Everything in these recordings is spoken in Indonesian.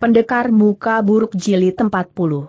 Pendekar Muka Buruk Jilid 40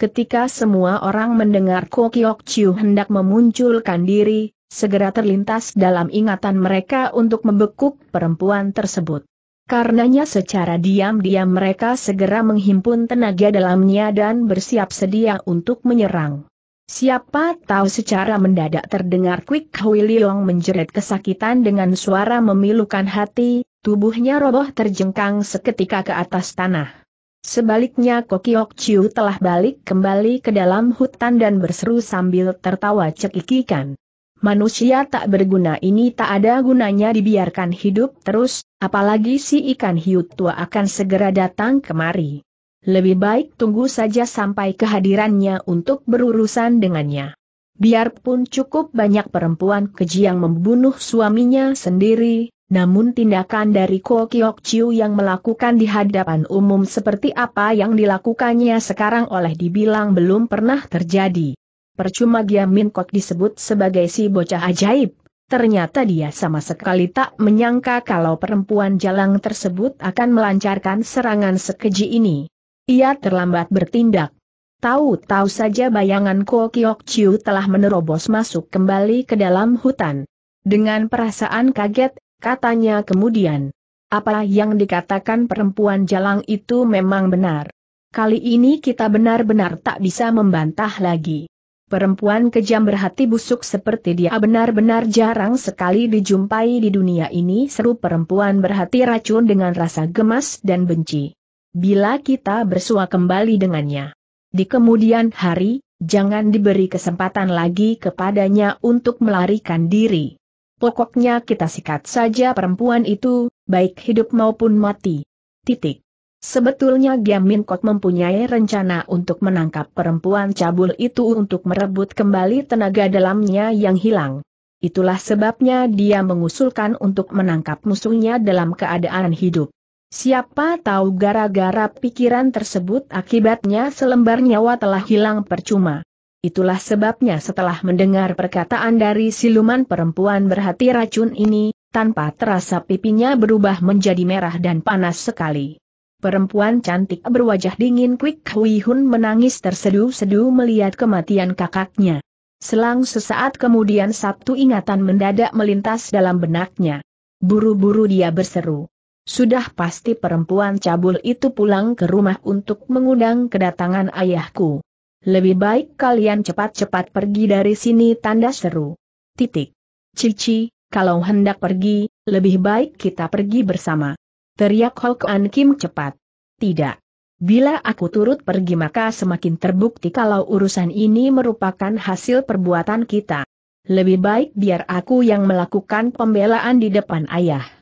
Ketika semua orang mendengar Kokiok Chiu hendak memunculkan diri, segera terlintas dalam ingatan mereka untuk membekuk perempuan tersebut. Karenanya secara diam-diam mereka segera menghimpun tenaga dalamnya dan bersiap sedia untuk menyerang. Siapa tahu secara mendadak terdengar Quick Hui Liong menjerit kesakitan dengan suara memilukan hati, tubuhnya roboh terjengkang seketika ke atas tanah. Sebaliknya Kokiok Chiu telah balik kembali ke dalam hutan dan berseru sambil tertawa cekikikan. Manusia tak berguna ini tak ada gunanya dibiarkan hidup terus, apalagi si ikan hiu tua akan segera datang kemari lebih baik tunggu saja sampai kehadirannya untuk berurusan dengannya. Biarpun cukup banyak perempuan keji yang membunuh suaminya sendiri, namun tindakan dari Ko Kiok Chiu yang melakukan di hadapan umum seperti apa yang dilakukannya sekarang oleh dibilang belum pernah terjadi. Percuma dia Min Kok disebut sebagai si bocah ajaib, ternyata dia sama sekali tak menyangka kalau perempuan jalang tersebut akan melancarkan serangan sekeji ini. Ia terlambat bertindak. Tahu-tahu saja bayangan Ko Kiok Chiu telah menerobos masuk kembali ke dalam hutan. Dengan perasaan kaget, katanya kemudian. Apa yang dikatakan perempuan jalang itu memang benar. Kali ini kita benar-benar tak bisa membantah lagi. Perempuan kejam berhati busuk seperti dia benar-benar jarang sekali dijumpai di dunia ini seru perempuan berhati racun dengan rasa gemas dan benci bila kita bersua kembali dengannya. Di kemudian hari, jangan diberi kesempatan lagi kepadanya untuk melarikan diri. Pokoknya kita sikat saja perempuan itu, baik hidup maupun mati. Titik. Sebetulnya Giamin kok mempunyai rencana untuk menangkap perempuan cabul itu untuk merebut kembali tenaga dalamnya yang hilang. Itulah sebabnya dia mengusulkan untuk menangkap musuhnya dalam keadaan hidup. Siapa tahu gara-gara pikiran tersebut akibatnya selembar nyawa telah hilang percuma. Itulah sebabnya setelah mendengar perkataan dari siluman perempuan berhati racun ini, tanpa terasa pipinya berubah menjadi merah dan panas sekali. Perempuan cantik berwajah dingin Quick Hui Hun menangis tersedu-sedu melihat kematian kakaknya. Selang sesaat kemudian satu ingatan mendadak melintas dalam benaknya. Buru-buru dia berseru. Sudah pasti perempuan cabul itu pulang ke rumah untuk mengundang kedatangan ayahku. Lebih baik kalian cepat-cepat pergi dari sini tanda seru. Titik. Cici, kalau hendak pergi, lebih baik kita pergi bersama. Teriak Hulk An Kim cepat. Tidak. Bila aku turut pergi maka semakin terbukti kalau urusan ini merupakan hasil perbuatan kita. Lebih baik biar aku yang melakukan pembelaan di depan ayah.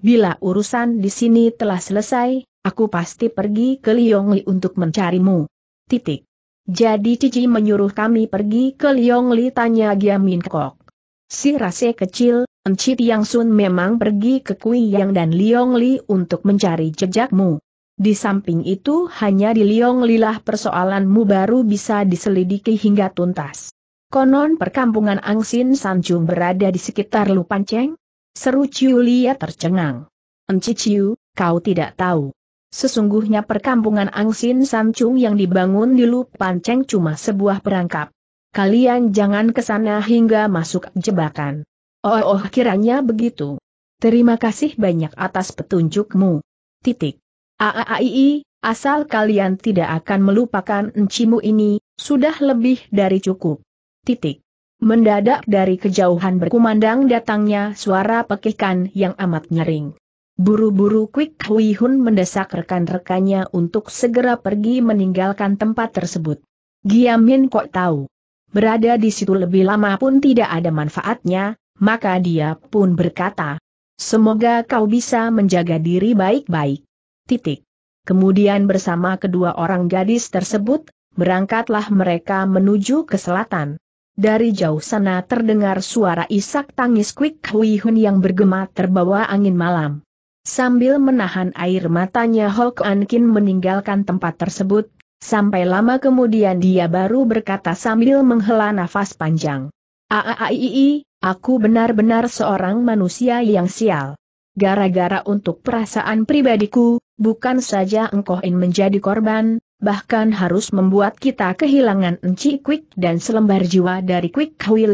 Bila urusan di sini telah selesai, aku pasti pergi ke Liongli untuk mencarimu. Titik. Jadi Cici menyuruh kami pergi ke Liongli tanya Giamin Kok. Si rase kecil, Enci Tiang Sun memang pergi ke Kui Yang dan Liongli untuk mencari jejakmu. Di samping itu hanya di Liongli lah persoalanmu baru bisa diselidiki hingga tuntas. Konon perkampungan Angsin Sanjung berada di sekitar Lupanceng, Seru Ciu Lia tercengang. Enci Ciu, kau tidak tahu. Sesungguhnya perkampungan Angsin Sancung yang dibangun di Lupan Ceng cuma sebuah perangkap. Kalian jangan ke sana hingga masuk jebakan. Oh, oh kiranya begitu. Terima kasih banyak atas petunjukmu. Titik. Aaii, asal kalian tidak akan melupakan encimu ini, sudah lebih dari cukup. Titik. Mendadak dari kejauhan berkumandang datangnya suara pekikan yang amat nyaring. Buru-buru Kwik Hui Hun mendesak rekan-rekannya untuk segera pergi meninggalkan tempat tersebut. Giamin kok tahu. Berada di situ lebih lama pun tidak ada manfaatnya, maka dia pun berkata, Semoga kau bisa menjaga diri baik-baik. Titik. Kemudian bersama kedua orang gadis tersebut, berangkatlah mereka menuju ke selatan. Dari jauh sana terdengar suara isak tangis Kwik Hui Hun yang bergema terbawa angin malam. Sambil menahan air matanya Hok An Kin meninggalkan tempat tersebut, sampai lama kemudian dia baru berkata sambil menghela nafas panjang. Aaaii, aku benar-benar seorang manusia yang sial. Gara-gara untuk perasaan pribadiku, bukan saja engkau ingin menjadi korban, bahkan harus membuat kita kehilangan Enci Quick dan selembar jiwa dari Quick Hui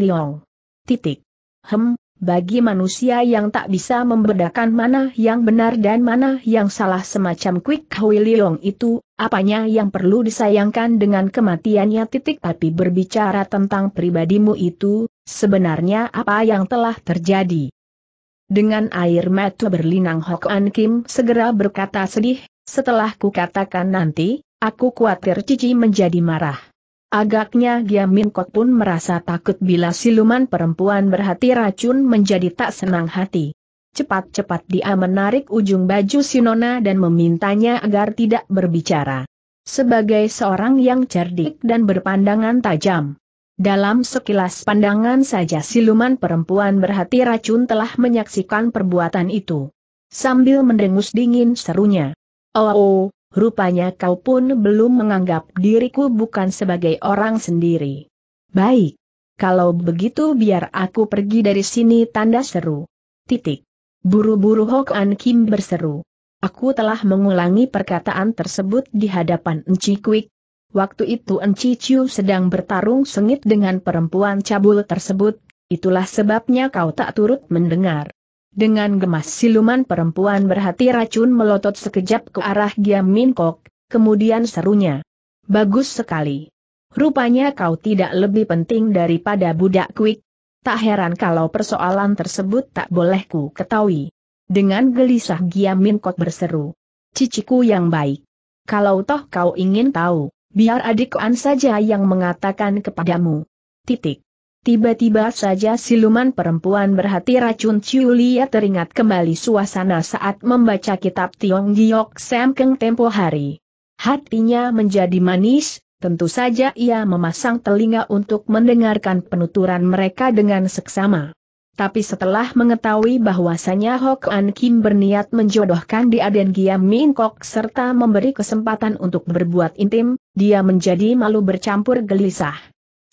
Titik. Hem, bagi manusia yang tak bisa membedakan mana yang benar dan mana yang salah semacam Quick Hui itu, apanya yang perlu disayangkan dengan kematiannya titik tapi berbicara tentang pribadimu itu, sebenarnya apa yang telah terjadi. Dengan air mata berlinang An Kim segera berkata sedih, setelah kukatakan nanti, Aku khawatir Cici menjadi marah. Agaknya Giamin Kok pun merasa takut bila siluman perempuan berhati racun menjadi tak senang hati. Cepat-cepat dia menarik ujung baju Sinona dan memintanya agar tidak berbicara. Sebagai seorang yang cerdik dan berpandangan tajam. Dalam sekilas pandangan saja siluman perempuan berhati racun telah menyaksikan perbuatan itu. Sambil mendengus dingin serunya. Oh, oh Rupanya kau pun belum menganggap diriku bukan sebagai orang sendiri. Baik. Kalau begitu biar aku pergi dari sini tanda seru. Titik. Buru-buru Hok An Kim berseru. Aku telah mengulangi perkataan tersebut di hadapan Enci Kwik. Waktu itu Enci Chiu sedang bertarung sengit dengan perempuan cabul tersebut, itulah sebabnya kau tak turut mendengar. Dengan gemas siluman perempuan berhati racun melotot sekejap ke arah Giam Min Kok, kemudian serunya. Bagus sekali. Rupanya kau tidak lebih penting daripada budak kuik. Tak heran kalau persoalan tersebut tak boleh ku ketahui. Dengan gelisah Giam Min Kok berseru. Ciciku yang baik. Kalau toh kau ingin tahu, biar adik An saja yang mengatakan kepadamu. Titik. Tiba-tiba saja siluman perempuan berhati racun Ciulia teringat kembali suasana saat membaca kitab Tiong Giok Sam Keng tempo hari. Hatinya menjadi manis, tentu saja ia memasang telinga untuk mendengarkan penuturan mereka dengan seksama. Tapi setelah mengetahui bahwasannya Hok An Kim berniat menjodohkan di Aden Giam Min Kok serta memberi kesempatan untuk berbuat intim, dia menjadi malu bercampur gelisah.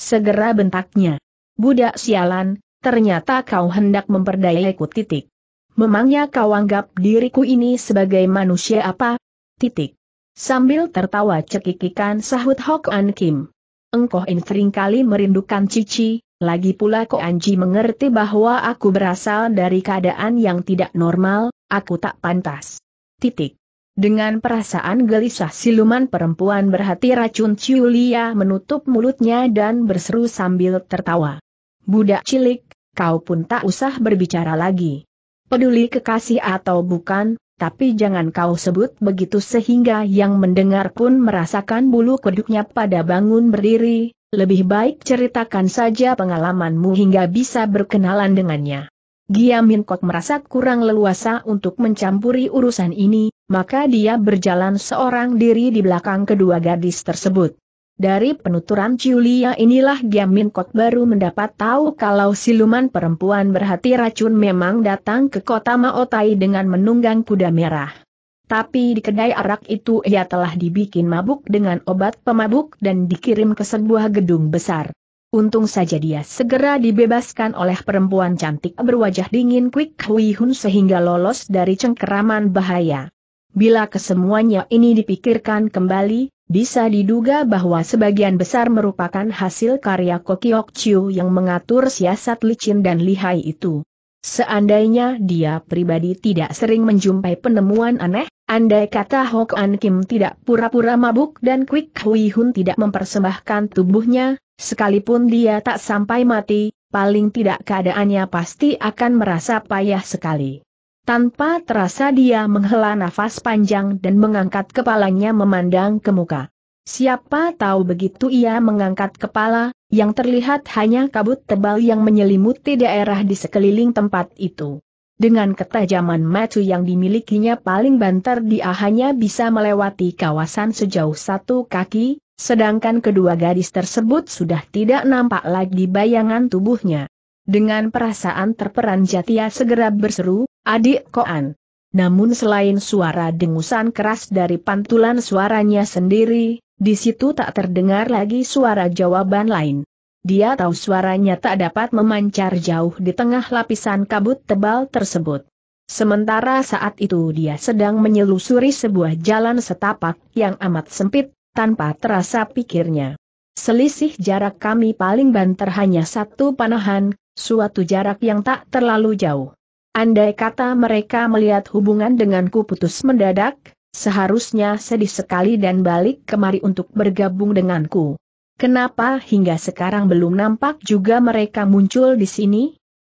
Segera bentaknya. Budak sialan, ternyata kau hendak memperdayaku titik. Memangnya kau anggap diriku ini sebagai manusia apa? Titik. Sambil tertawa cekikikan sahut Hok An Kim. Engkoh in seringkali merindukan Cici, lagi pula Ko Anji mengerti bahwa aku berasal dari keadaan yang tidak normal, aku tak pantas. Titik. Dengan perasaan gelisah siluman perempuan berhati racun Ciulia menutup mulutnya dan berseru sambil tertawa. Budak cilik, kau pun tak usah berbicara lagi. Peduli kekasih atau bukan, tapi jangan kau sebut begitu sehingga yang mendengar pun merasakan bulu kuduknya pada bangun berdiri, lebih baik ceritakan saja pengalamanmu hingga bisa berkenalan dengannya. Gia Min Kok merasa kurang leluasa untuk mencampuri urusan ini, maka dia berjalan seorang diri di belakang kedua gadis tersebut. Dari penuturan Julia inilah Giamin Kot baru mendapat tahu kalau siluman perempuan berhati racun memang datang ke kota Maotai dengan menunggang kuda merah. Tapi di kedai arak itu ia telah dibikin mabuk dengan obat pemabuk dan dikirim ke sebuah gedung besar. Untung saja dia segera dibebaskan oleh perempuan cantik berwajah dingin Quick Hui Hun sehingga lolos dari cengkeraman bahaya. Bila kesemuanya ini dipikirkan kembali, bisa diduga bahwa sebagian besar merupakan hasil karya Kokiok Chiu yang mengatur siasat licin dan lihai itu. Seandainya dia pribadi tidak sering menjumpai penemuan aneh, andai kata Hok An Kim tidak pura-pura mabuk dan Quick Hui Hun tidak mempersembahkan tubuhnya, sekalipun dia tak sampai mati, paling tidak keadaannya pasti akan merasa payah sekali. Tanpa terasa dia menghela nafas panjang dan mengangkat kepalanya memandang ke muka. Siapa tahu begitu ia mengangkat kepala, yang terlihat hanya kabut tebal yang menyelimuti daerah di sekeliling tempat itu. Dengan ketajaman macu yang dimilikinya paling banter dia hanya bisa melewati kawasan sejauh satu kaki, sedangkan kedua gadis tersebut sudah tidak nampak lagi bayangan tubuhnya. Dengan perasaan terperanjat ia segera berseru, adik koan. Namun selain suara dengusan keras dari pantulan suaranya sendiri, di situ tak terdengar lagi suara jawaban lain. Dia tahu suaranya tak dapat memancar jauh di tengah lapisan kabut tebal tersebut. Sementara saat itu dia sedang menyelusuri sebuah jalan setapak yang amat sempit, tanpa terasa pikirnya. Selisih jarak kami paling banter hanya satu panahan, suatu jarak yang tak terlalu jauh. Andai kata mereka melihat hubungan denganku putus mendadak, seharusnya sedih sekali dan balik kemari untuk bergabung denganku. Kenapa hingga sekarang belum nampak juga mereka muncul di sini?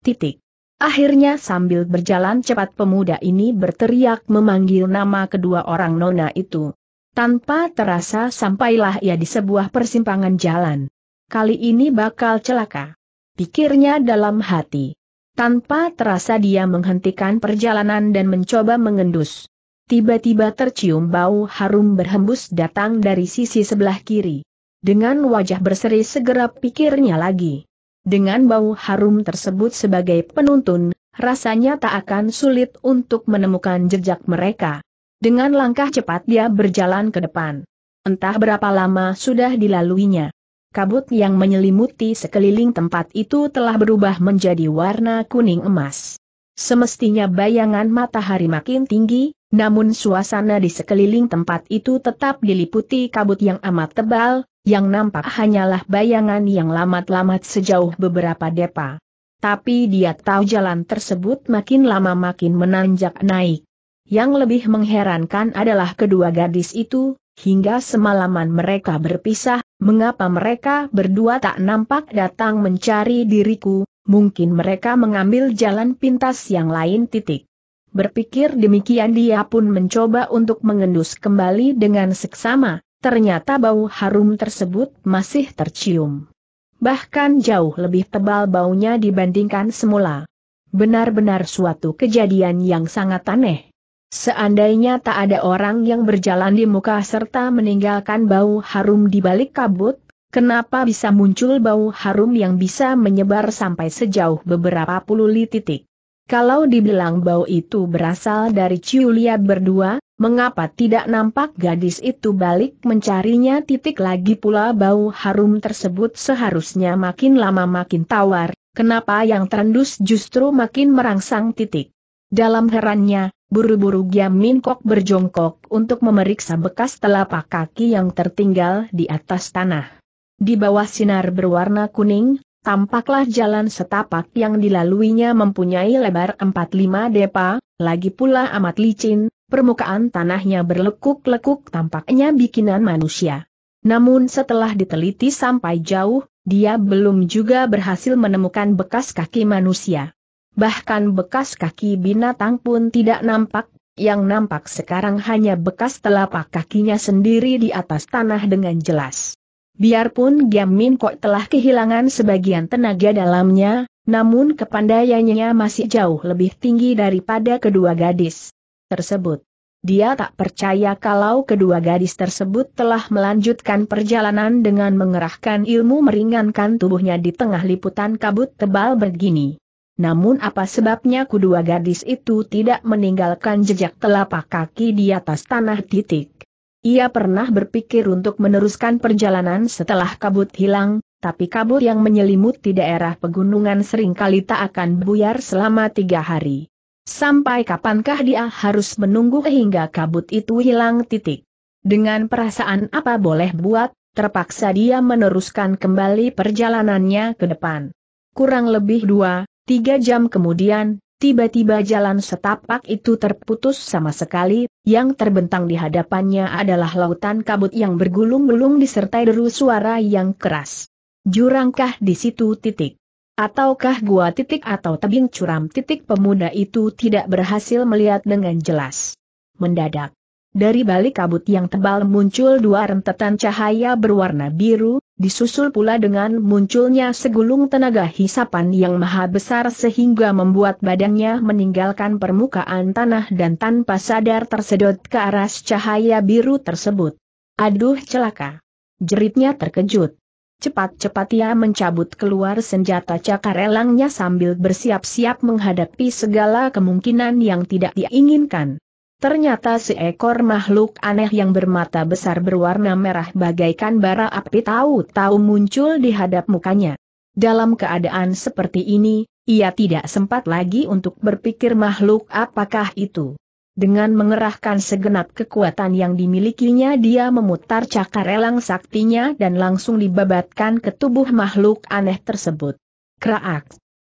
Titik. Akhirnya sambil berjalan cepat pemuda ini berteriak memanggil nama kedua orang nona itu. Tanpa terasa sampailah ia di sebuah persimpangan jalan. Kali ini bakal celaka pikirnya dalam hati. Tanpa terasa dia menghentikan perjalanan dan mencoba mengendus. Tiba-tiba tercium bau harum berhembus datang dari sisi sebelah kiri. Dengan wajah berseri segera pikirnya lagi. Dengan bau harum tersebut sebagai penuntun, rasanya tak akan sulit untuk menemukan jejak mereka. Dengan langkah cepat dia berjalan ke depan. Entah berapa lama sudah dilaluinya kabut yang menyelimuti sekeliling tempat itu telah berubah menjadi warna kuning emas. Semestinya bayangan matahari makin tinggi, namun suasana di sekeliling tempat itu tetap diliputi kabut yang amat tebal, yang nampak hanyalah bayangan yang lamat-lamat sejauh beberapa depa. Tapi dia tahu jalan tersebut makin lama makin menanjak naik. Yang lebih mengherankan adalah kedua gadis itu, Hingga semalaman mereka berpisah, mengapa mereka berdua tak nampak datang mencari diriku, mungkin mereka mengambil jalan pintas yang lain titik. Berpikir demikian dia pun mencoba untuk mengendus kembali dengan seksama, ternyata bau harum tersebut masih tercium. Bahkan jauh lebih tebal baunya dibandingkan semula. Benar-benar suatu kejadian yang sangat aneh. Seandainya tak ada orang yang berjalan di muka serta meninggalkan bau harum di balik kabut, kenapa bisa muncul bau harum yang bisa menyebar sampai sejauh beberapa puluh li titik? Kalau dibilang bau itu berasal dari Ciulia berdua, mengapa tidak nampak gadis itu balik mencarinya titik lagi pula bau harum tersebut seharusnya makin lama makin tawar, kenapa yang terendus justru makin merangsang titik? Dalam herannya, buru-buru Giam Min Kok berjongkok untuk memeriksa bekas telapak kaki yang tertinggal di atas tanah. Di bawah sinar berwarna kuning, tampaklah jalan setapak yang dilaluinya mempunyai lebar 45 depa, lagi pula amat licin, permukaan tanahnya berlekuk-lekuk tampaknya bikinan manusia. Namun setelah diteliti sampai jauh, dia belum juga berhasil menemukan bekas kaki manusia bahkan bekas kaki binatang pun tidak nampak, yang nampak sekarang hanya bekas telapak kakinya sendiri di atas tanah dengan jelas. Biarpun Giam Min Kok telah kehilangan sebagian tenaga dalamnya, namun kepandaiannya masih jauh lebih tinggi daripada kedua gadis tersebut. Dia tak percaya kalau kedua gadis tersebut telah melanjutkan perjalanan dengan mengerahkan ilmu meringankan tubuhnya di tengah liputan kabut tebal begini. Namun apa sebabnya kedua gadis itu tidak meninggalkan jejak telapak kaki di atas tanah titik. Ia pernah berpikir untuk meneruskan perjalanan setelah kabut hilang, tapi kabut yang menyelimuti daerah pegunungan seringkali tak akan buyar selama tiga hari. Sampai kapankah dia harus menunggu hingga kabut itu hilang titik? Dengan perasaan apa boleh buat, terpaksa dia meneruskan kembali perjalanannya ke depan. Kurang lebih dua, Tiga jam kemudian, tiba-tiba jalan setapak itu terputus sama sekali, yang terbentang di hadapannya adalah lautan kabut yang bergulung-gulung disertai deru suara yang keras. Jurangkah di situ titik? Ataukah gua titik atau tebing curam titik pemuda itu tidak berhasil melihat dengan jelas. Mendadak, dari balik kabut yang tebal muncul dua rentetan cahaya berwarna biru, disusul pula dengan munculnya segulung tenaga hisapan yang maha besar sehingga membuat badannya meninggalkan permukaan tanah dan tanpa sadar tersedot ke arah cahaya biru tersebut. Aduh celaka! Jeritnya terkejut. Cepat-cepat ia mencabut keluar senjata cakarelangnya sambil bersiap-siap menghadapi segala kemungkinan yang tidak diinginkan. Ternyata seekor makhluk aneh yang bermata besar berwarna merah bagaikan bara api tahu-tahu muncul di hadap mukanya. Dalam keadaan seperti ini, ia tidak sempat lagi untuk berpikir makhluk apakah itu. Dengan mengerahkan segenap kekuatan yang dimilikinya dia memutar cakar elang saktinya dan langsung dibabatkan ke tubuh makhluk aneh tersebut. Kraak.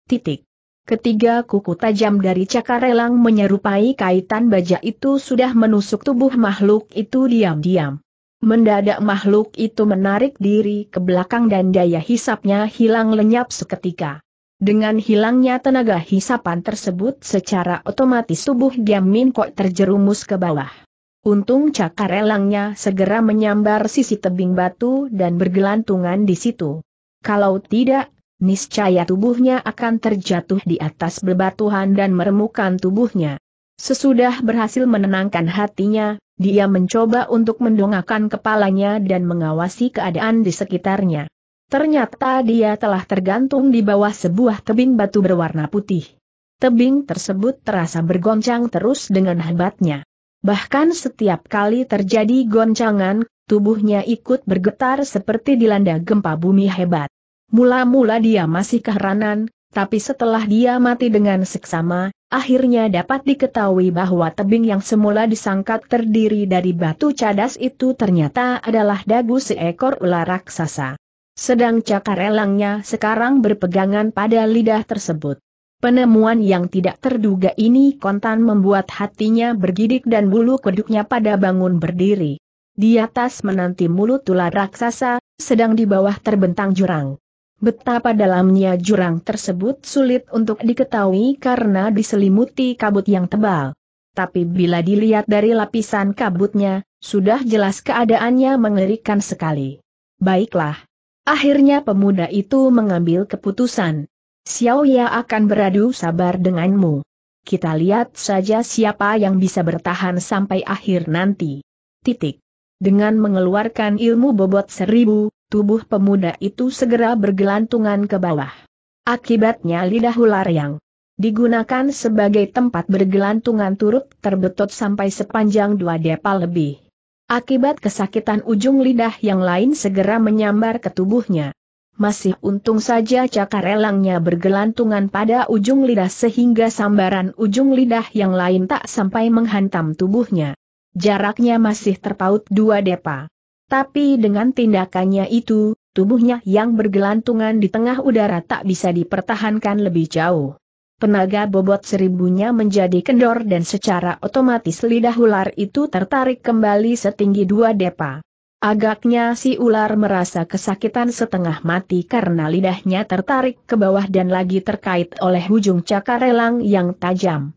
Titik. Ketiga kuku tajam dari cakar elang menyerupai kaitan baja itu sudah menusuk tubuh makhluk itu diam-diam. Mendadak makhluk itu menarik diri ke belakang dan daya hisapnya hilang lenyap seketika. Dengan hilangnya tenaga hisapan tersebut secara otomatis tubuh Giamin kok terjerumus ke bawah. Untung cakar elangnya segera menyambar sisi tebing batu dan bergelantungan di situ. Kalau tidak, niscaya tubuhnya akan terjatuh di atas bebatuhan dan meremukan tubuhnya. Sesudah berhasil menenangkan hatinya, dia mencoba untuk mendongakkan kepalanya dan mengawasi keadaan di sekitarnya. Ternyata dia telah tergantung di bawah sebuah tebing batu berwarna putih. Tebing tersebut terasa bergoncang terus dengan hebatnya. Bahkan setiap kali terjadi goncangan, tubuhnya ikut bergetar seperti dilanda gempa bumi hebat. Mula-mula dia masih keheranan, tapi setelah dia mati dengan seksama, akhirnya dapat diketahui bahwa tebing yang semula disangka terdiri dari batu cadas itu ternyata adalah dagu seekor ular raksasa. Sedang cakar elangnya sekarang berpegangan pada lidah tersebut. Penemuan yang tidak terduga ini kontan membuat hatinya bergidik dan bulu kuduknya pada bangun berdiri. Di atas menanti mulut ular raksasa, sedang di bawah terbentang jurang. Betapa dalamnya jurang tersebut sulit untuk diketahui karena diselimuti kabut yang tebal. Tapi bila dilihat dari lapisan kabutnya, sudah jelas keadaannya mengerikan sekali. Baiklah. Akhirnya pemuda itu mengambil keputusan. Xiao Xiaoya akan beradu sabar denganmu. Kita lihat saja siapa yang bisa bertahan sampai akhir nanti. Titik. Dengan mengeluarkan ilmu bobot seribu, tubuh pemuda itu segera bergelantungan ke bawah. Akibatnya lidah ular yang digunakan sebagai tempat bergelantungan turut terbetot sampai sepanjang dua depa lebih. Akibat kesakitan ujung lidah yang lain segera menyambar ke tubuhnya. Masih untung saja cakar elangnya bergelantungan pada ujung lidah sehingga sambaran ujung lidah yang lain tak sampai menghantam tubuhnya. Jaraknya masih terpaut dua depa. Tapi dengan tindakannya itu, tubuhnya yang bergelantungan di tengah udara tak bisa dipertahankan lebih jauh. Penaga bobot seribunya menjadi kendor dan secara otomatis lidah ular itu tertarik kembali setinggi dua depa. Agaknya si ular merasa kesakitan setengah mati karena lidahnya tertarik ke bawah dan lagi terkait oleh ujung cakarelang yang tajam.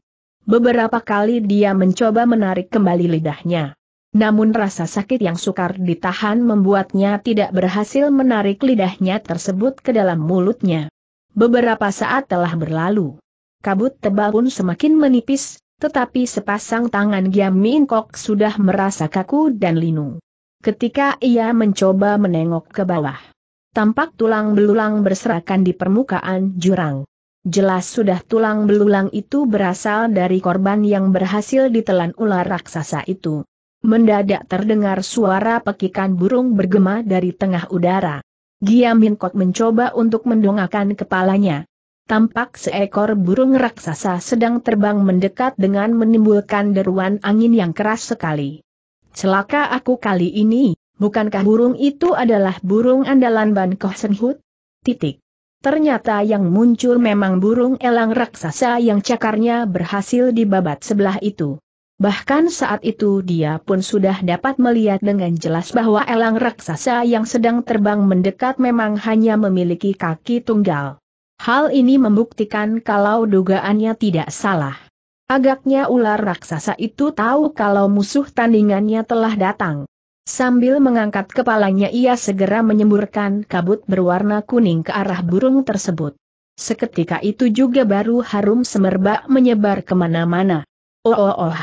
Beberapa kali dia mencoba menarik kembali lidahnya. Namun rasa sakit yang sukar ditahan membuatnya tidak berhasil menarik lidahnya tersebut ke dalam mulutnya. Beberapa saat telah berlalu. Kabut tebal pun semakin menipis, tetapi sepasang tangan Giam Min Kok sudah merasa kaku dan linu. Ketika ia mencoba menengok ke bawah, tampak tulang belulang berserakan di permukaan jurang. Jelas sudah tulang belulang itu berasal dari korban yang berhasil ditelan ular raksasa itu. Mendadak terdengar suara pekikan burung bergema dari tengah udara. Giamin Kok mencoba untuk mendongakkan kepalanya. Tampak seekor burung raksasa sedang terbang mendekat dengan menimbulkan deruan angin yang keras sekali. Celaka aku kali ini, bukankah burung itu adalah burung andalan Ban Koh Senhut? Titik. Ternyata yang muncul memang burung elang raksasa yang cakarnya berhasil dibabat sebelah itu. Bahkan saat itu dia pun sudah dapat melihat dengan jelas bahwa elang raksasa yang sedang terbang mendekat memang hanya memiliki kaki tunggal. Hal ini membuktikan kalau dugaannya tidak salah. Agaknya ular raksasa itu tahu kalau musuh tandingannya telah datang. Sambil mengangkat kepalanya ia segera menyemburkan kabut berwarna kuning ke arah burung tersebut. Seketika itu juga baru harum semerbak menyebar kemana-mana. Oh oh oh,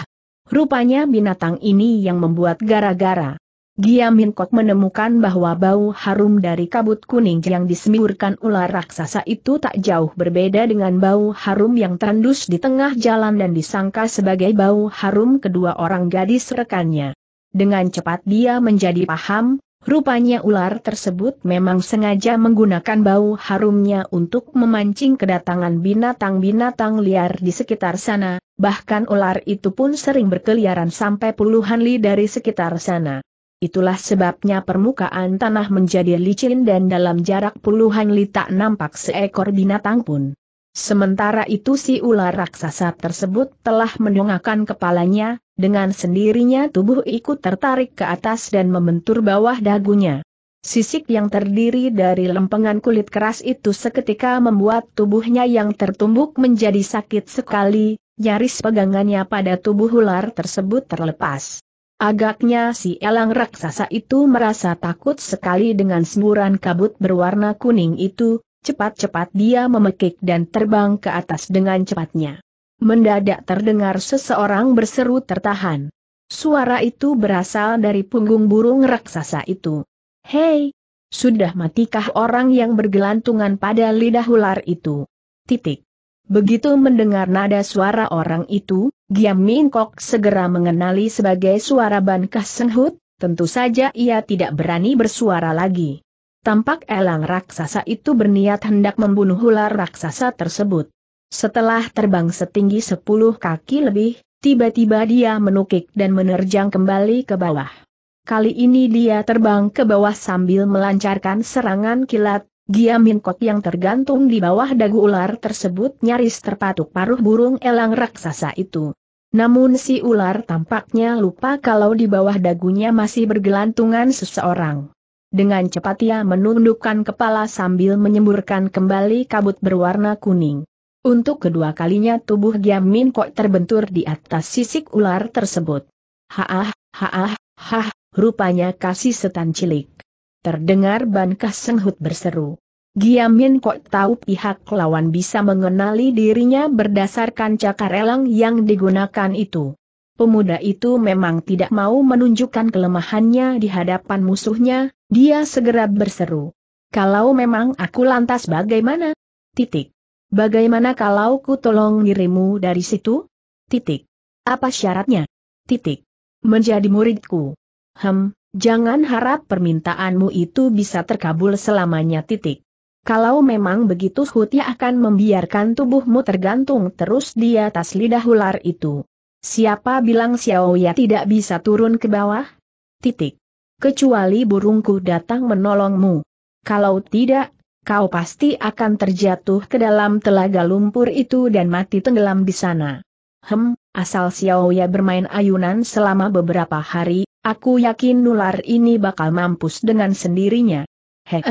Rupanya binatang ini yang membuat gara-gara. Gia Min Kok menemukan bahwa bau harum dari kabut kuning yang disemurkan ular raksasa itu tak jauh berbeda dengan bau harum yang terendus di tengah jalan dan disangka sebagai bau harum kedua orang gadis rekannya. Dengan cepat dia menjadi paham, Rupanya ular tersebut memang sengaja menggunakan bau harumnya untuk memancing kedatangan binatang-binatang liar di sekitar sana, bahkan ular itu pun sering berkeliaran sampai puluhan li dari sekitar sana. Itulah sebabnya permukaan tanah menjadi licin dan dalam jarak puluhan li tak nampak seekor binatang pun. Sementara itu si ular raksasa tersebut telah mendongakkan kepalanya, dengan sendirinya tubuh ikut tertarik ke atas dan membentur bawah dagunya. Sisik yang terdiri dari lempengan kulit keras itu seketika membuat tubuhnya yang tertumbuk menjadi sakit sekali, nyaris pegangannya pada tubuh ular tersebut terlepas. Agaknya si elang raksasa itu merasa takut sekali dengan semburan kabut berwarna kuning itu, Cepat-cepat dia memekik dan terbang ke atas dengan cepatnya. Mendadak terdengar seseorang berseru tertahan. Suara itu berasal dari punggung burung raksasa itu. Hei! Sudah matikah orang yang bergelantungan pada lidah ular itu? Titik. Begitu mendengar nada suara orang itu, Giam Min Kok segera mengenali sebagai suara Ban Kasenghut, tentu saja ia tidak berani bersuara lagi. Tampak elang raksasa itu berniat hendak membunuh ular raksasa tersebut. Setelah terbang setinggi 10 kaki lebih, tiba-tiba dia menukik dan menerjang kembali ke bawah. Kali ini dia terbang ke bawah sambil melancarkan serangan kilat, Giaminkot yang tergantung di bawah dagu ular tersebut nyaris terpatuk paruh burung elang raksasa itu. Namun si ular tampaknya lupa kalau di bawah dagunya masih bergelantungan seseorang. Dengan cepat ia menundukkan kepala sambil menyemburkan kembali kabut berwarna kuning. Untuk kedua kalinya tubuh Giam Min Kok terbentur di atas sisik ular tersebut. Haah, haah, hah, rupanya kasih setan cilik. Terdengar Ban Kah Senghut berseru. Giam Min Kok tahu pihak lawan bisa mengenali dirinya berdasarkan cakar elang yang digunakan itu. Pemuda itu memang tidak mau menunjukkan kelemahannya di hadapan musuhnya, dia segera berseru. Kalau memang aku lantas bagaimana? Titik. Bagaimana kalau ku tolong dirimu dari situ? Titik. Apa syaratnya? Titik. Menjadi muridku. Hem, jangan harap permintaanmu itu bisa terkabul selamanya titik. Kalau memang begitu Hutia akan membiarkan tubuhmu tergantung terus di atas lidah ular itu. Siapa bilang Xiao Xiaoya tidak bisa turun ke bawah? Titik kecuali burungku datang menolongmu. Kalau tidak, kau pasti akan terjatuh ke dalam telaga lumpur itu dan mati tenggelam di sana. Hem, asal Xiao Xiaoya bermain ayunan selama beberapa hari, aku yakin nular ini bakal mampus dengan sendirinya. Eh,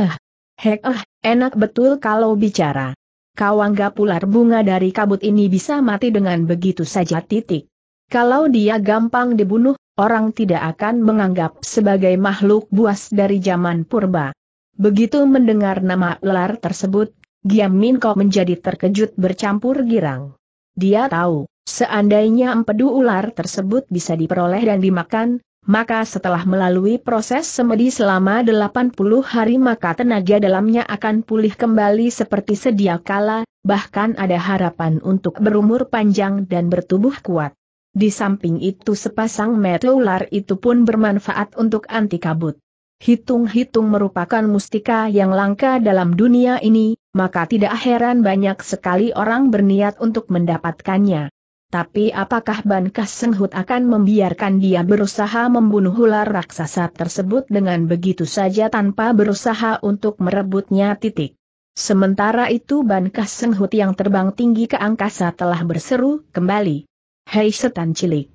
hek eh, enak betul kalau bicara. Kau anggap ular bunga dari kabut ini bisa mati dengan begitu saja titik. Kalau dia gampang dibunuh, orang tidak akan menganggap sebagai makhluk buas dari zaman purba. Begitu mendengar nama ular tersebut, Giam Min Minko menjadi terkejut bercampur girang. Dia tahu, seandainya empedu ular tersebut bisa diperoleh dan dimakan, maka setelah melalui proses semedi selama 80 hari maka tenaga dalamnya akan pulih kembali seperti sedia kala, bahkan ada harapan untuk berumur panjang dan bertubuh kuat. Di samping itu sepasang mata ular itu pun bermanfaat untuk anti kabut. Hitung-hitung merupakan mustika yang langka dalam dunia ini, maka tidak heran banyak sekali orang berniat untuk mendapatkannya. Tapi apakah Ban Kasenghut akan membiarkan dia berusaha membunuh ular raksasa tersebut dengan begitu saja tanpa berusaha untuk merebutnya titik? Sementara itu Ban Kasenghut yang terbang tinggi ke angkasa telah berseru kembali. Hei setan cilik.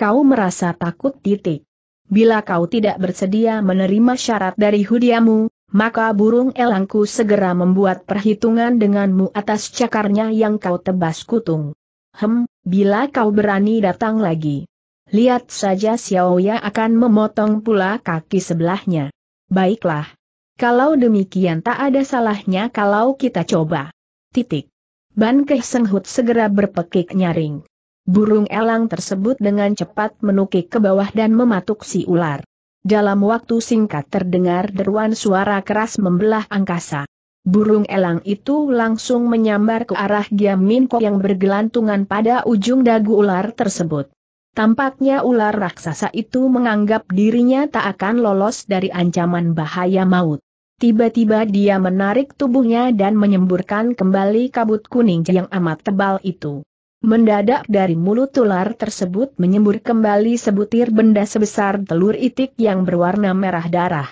Kau merasa takut titik. Bila kau tidak bersedia menerima syarat dari hudiamu, maka burung elangku segera membuat perhitungan denganmu atas cakarnya yang kau tebas kutung. Hem, bila kau berani datang lagi. Lihat saja Xiaoya akan memotong pula kaki sebelahnya. Baiklah. Kalau demikian tak ada salahnya kalau kita coba. Titik. Ban Keh Senghut segera berpekik nyaring. Burung elang tersebut dengan cepat menukik ke bawah dan mematuk si ular. Dalam waktu singkat terdengar deruan suara keras membelah angkasa. Burung elang itu langsung menyambar ke arah Giam Minko yang bergelantungan pada ujung dagu ular tersebut. Tampaknya ular raksasa itu menganggap dirinya tak akan lolos dari ancaman bahaya maut. Tiba-tiba dia menarik tubuhnya dan menyemburkan kembali kabut kuning yang amat tebal itu. Mendadak dari mulut ular tersebut menyembur kembali sebutir benda sebesar telur itik yang berwarna merah darah.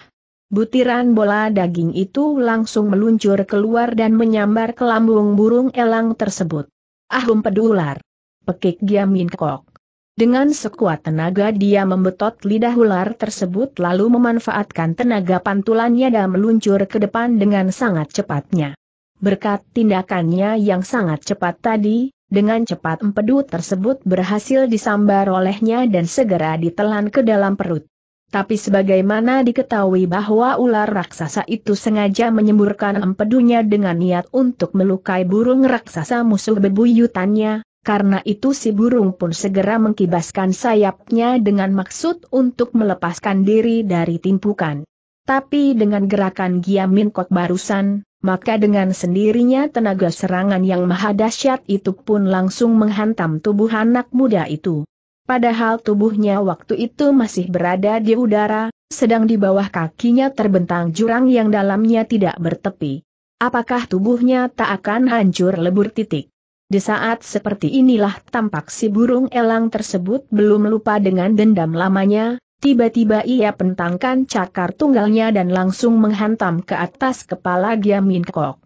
Butiran bola daging itu langsung meluncur keluar dan menyambar ke lambung burung elang tersebut. Ahum pedular. Pekik Giamin Kok. Dengan sekuat tenaga dia membetot lidah ular tersebut lalu memanfaatkan tenaga pantulannya dan meluncur ke depan dengan sangat cepatnya. Berkat tindakannya yang sangat cepat tadi, dengan cepat empedu tersebut berhasil disambar olehnya dan segera ditelan ke dalam perut. Tapi sebagaimana diketahui bahwa ular raksasa itu sengaja menyemburkan empedunya dengan niat untuk melukai burung raksasa musuh bebuyutannya, karena itu si burung pun segera mengkibaskan sayapnya dengan maksud untuk melepaskan diri dari timpukan. Tapi dengan gerakan Giamin kok barusan, maka dengan sendirinya tenaga serangan yang maha dahsyat itu pun langsung menghantam tubuh anak muda itu. Padahal tubuhnya waktu itu masih berada di udara, sedang di bawah kakinya terbentang jurang yang dalamnya tidak bertepi. Apakah tubuhnya tak akan hancur lebur titik? Di saat seperti inilah tampak si burung elang tersebut belum lupa dengan dendam lamanya, Tiba-tiba ia pentangkan cakar tunggalnya dan langsung menghantam ke atas kepala Giamin Kok.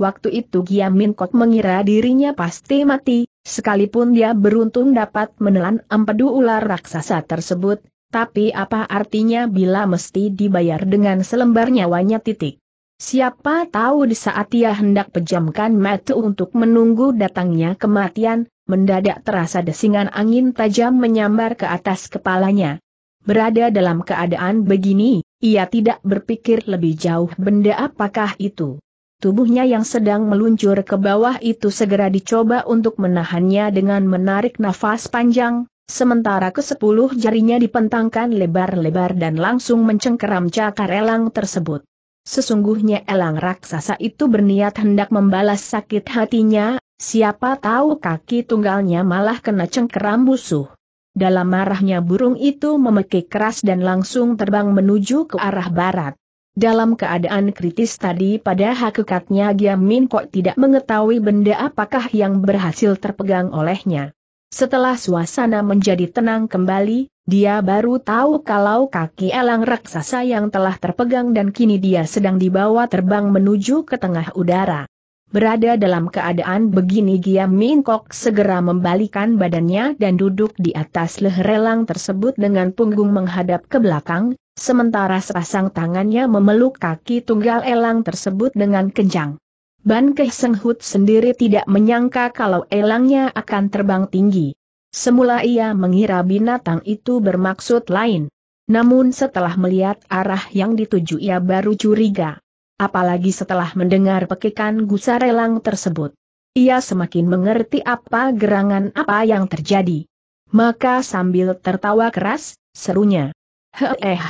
Waktu itu Giamin Kok mengira dirinya pasti mati, sekalipun dia beruntung dapat menelan empedu ular raksasa tersebut, tapi apa artinya bila mesti dibayar dengan selembar nyawanya titik. Siapa tahu di saat ia hendak pejamkan mata untuk menunggu datangnya kematian, mendadak terasa desingan angin tajam menyambar ke atas kepalanya. Berada dalam keadaan begini, ia tidak berpikir lebih jauh benda apakah itu. Tubuhnya yang sedang meluncur ke bawah itu segera dicoba untuk menahannya dengan menarik nafas panjang, sementara ke sepuluh jarinya dipentangkan lebar-lebar dan langsung mencengkeram cakar elang tersebut. Sesungguhnya elang raksasa itu berniat hendak membalas sakit hatinya, siapa tahu kaki tunggalnya malah kena cengkeram musuh. Dalam marahnya burung itu memekik keras dan langsung terbang menuju ke arah barat. Dalam keadaan kritis tadi pada hakikatnya Giamin kok tidak mengetahui benda apakah yang berhasil terpegang olehnya. Setelah suasana menjadi tenang kembali, dia baru tahu kalau kaki elang raksasa yang telah terpegang dan kini dia sedang dibawa terbang menuju ke tengah udara. Berada dalam keadaan begini Giam Min Kok segera membalikan badannya dan duduk di atas leher elang tersebut dengan punggung menghadap ke belakang, sementara sepasang tangannya memeluk kaki tunggal elang tersebut dengan kencang. Ban Keh Seng Hut sendiri tidak menyangka kalau elangnya akan terbang tinggi. Semula ia mengira binatang itu bermaksud lain. Namun setelah melihat arah yang dituju ia baru curiga apalagi setelah mendengar pekikan gusarelang tersebut. Ia semakin mengerti apa gerangan apa yang terjadi. Maka sambil tertawa keras, serunya. Heeh,